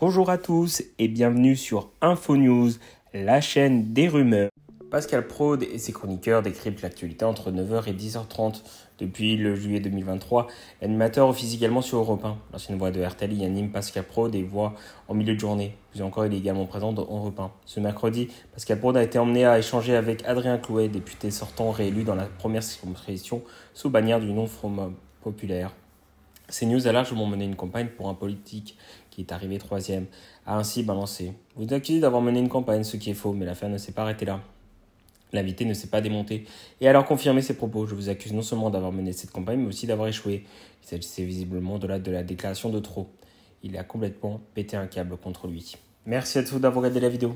Bonjour à tous et bienvenue sur InfoNews, la chaîne des rumeurs. Pascal Prode et ses chroniqueurs décryptent l'actualité entre 9h et 10h30. Depuis le juillet 2023, Animateur officie également sur Europe 1. L'ancienne voix de RTL anime Pascal Prode et voix en milieu de journée. Plus encore, il est également présent dans Europe Ce mercredi, Pascal Prode a été emmené à échanger avec Adrien Clouet, député sortant réélu dans la première circonscription sous bannière du non-Front populaire. Ces à a largement mené une campagne pour un politique qui est arrivé troisième, a ainsi balancé. Vous accusez d'avoir mené une campagne, ce qui est faux, mais l'affaire ne s'est pas arrêtée là. L'invité ne s'est pas démonté et alors confirmé ses propos. Je vous accuse non seulement d'avoir mené cette campagne, mais aussi d'avoir échoué. Il s'agissait visiblement de de la déclaration de trop. Il a complètement pété un câble contre lui. Merci à tous d'avoir regardé la vidéo.